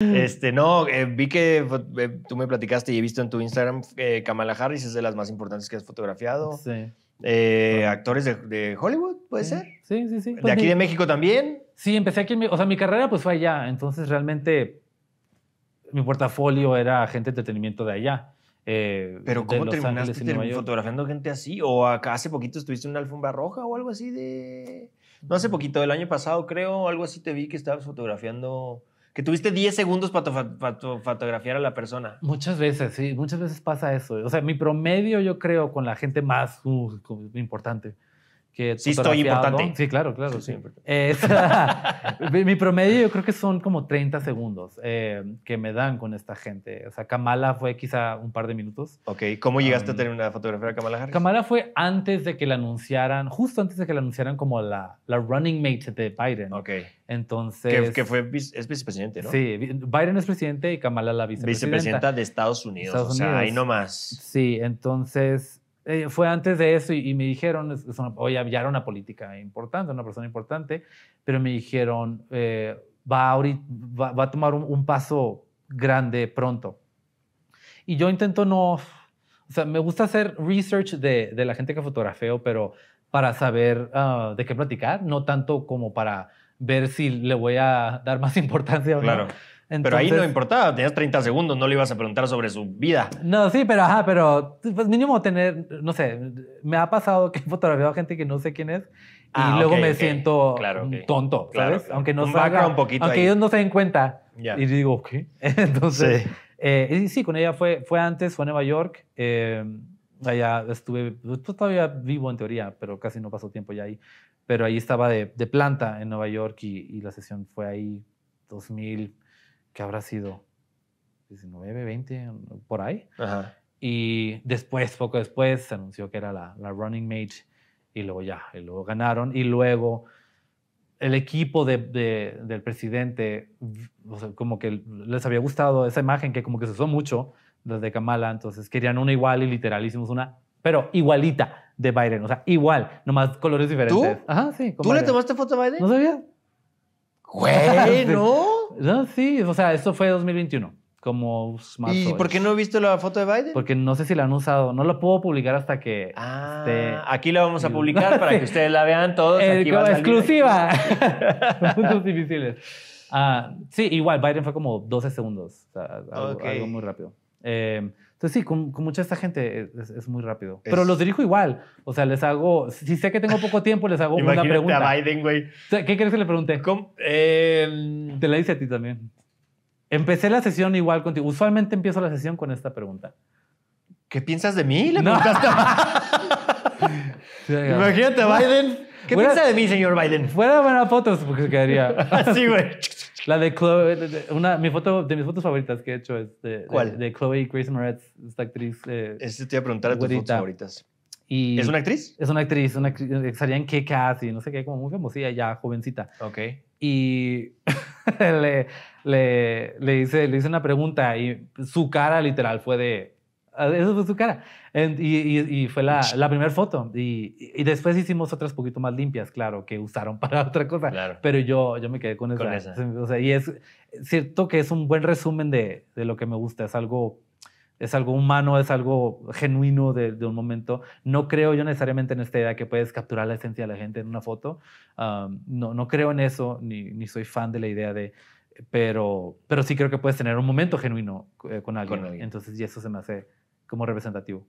Mm. Este, no, eh, vi que eh, tú me platicaste y he visto en tu Instagram eh, Kamala Harris es de las más importantes que has fotografiado. Sí. Ah. Actores de, Hollywood, ¿puede ser? Sí, sí, sí. ¿De aquí de México también? Sí, empecé aquí O sea, mi carrera pues fue allá. Entonces, realmente, mi portafolio era gente de entretenimiento de allá. ¿Pero cómo terminaste fotografiando gente así? ¿O acá hace poquito estuviste en una alfombra roja o algo así de...? No hace mm. poquito, el año pasado creo, algo así te vi que estabas fotografiando... Que tuviste 10 segundos para fotografiar a la persona. Muchas veces, sí, muchas veces pasa eso. O sea, mi promedio yo creo con la gente más uh, importante sí estoy importante. Sí, claro, claro, mi promedio yo creo que son como 30 segundos eh, que me dan con esta gente. O sea, Kamala fue quizá un par de minutos. Ok, ¿cómo llegaste a tener una fotografía de Kamala Harris? Kamala fue antes de que la anunciaran, justo antes de que la anunciaran como la, la running mate de Biden. Ok. Entonces... Que, fue, es vicepresidente, ¿no? Sí, Biden es presidente y Kamala la vicepresidenta. Vicepresidenta de Estados Unidos, Estados o sea, Unidos. ahí nomás. Sí, entonces eh, fue antes de eso y, me dijeron, hoy oye, ya era una política importante, una persona importante, pero me dijeron, eh, va, a, tomar un, paso grande pronto. Y yo intento no, o sea, me gusta hacer research de, la gente que fotografeo, pero para saber ah, de qué platicar, no tanto como para ver si le voy a dar más importancia o no. Claro pero ahí no importaba, tenías 30 segundos, no le ibas a preguntar sobre su vida. No, sí, pero ajá, pero pues mínimo tener, no sé, me ha pasado que he fotografiado a gente que no sé quién es y ah, luego me siento tonto, ¿sabes? aunque no aunque ellos no se den cuenta. Y digo, ¿qué? Entonces, eh, sí. con ella fue, fue antes, fue a Nueva York. Eh, allá estuve, pues, pues, todavía vivo en teoría, pero casi no pasó tiempo ya ahí. Pero ahí estaba de, planta en Nueva York y, y, la sesión fue ahí 2000 que habrá sido 19, 20, por ahí. Y después, poco después, se anunció que era la, la running mate y luego ya, y luego ganaron y luego el equipo de, de, del presidente, como que les había gustado esa imagen que como que se usó mucho desde Kamala, entonces querían una igual y literal hicimos una, pero igualita de Biden, o sea, igual, nomás colores diferentes. ¿Tú? Ajá, sí. ¿Tú le tomaste foto a Biden? No sabía. Güey, no sí, o sea, esto fue 2021 como ¿Y por qué no he visto la foto de Biden? Porque no sé si la han usado. No la puedo publicar hasta que ah, Aquí la vamos a publicar para que ustedes la vean todos. Eh, exclusiva. puntos difíciles. Ah, sí, igual, Biden fue como 12 segundos. algo, muy rápido. Eh, entonces sí, con, mucha esta gente es, muy rápido. Pero los dirijo igual. O sea, les hago, si sé que tengo poco tiempo, les hago una pregunta. a Biden, güey. ¿Qué crees que le pregunté? Eh, Te la hice a ti también. Empecé la sesión igual contigo. Usualmente empiezo la sesión con esta pregunta. ¿Qué piensas de mí? Le preguntaste Imagínate a Biden. ¿Qué piensa de mí, señor Biden? Fuera buenas fotos, porque se quedaría. Así, güey. La de Chloe, una, mi foto, de mis fotos favoritas que he hecho es de, ¿Cuál? de, Chloe Grace Moretz, esta actriz. Eh, te iba a preguntar a tus fotos favoritas. Y ¿Es una actriz? Es una actriz, una eh, salía en no sé qué, como muy famosa, ya, jovencita. Ok. Y le, le, le, hice, le hice una pregunta y su cara literal fue de Ah, esa fue su cara. y, fue la, la primera foto. Y, después hicimos otras poquito más limpias, claro, que usaron para otra cosa. Pero yo, yo me quedé con, eso esa. O sea, y es cierto que es un buen resumen de, de, lo que me gusta. Es algo, es algo humano, es algo genuino de, un momento. No creo yo necesariamente en esta idea que puedes capturar la esencia de la gente en una foto. no, no creo en eso, ni, soy fan de la idea de pero, pero sí creo que puedes tener un momento genuino eh, con, con, alguien. Entonces, y eso se me hace como representativo.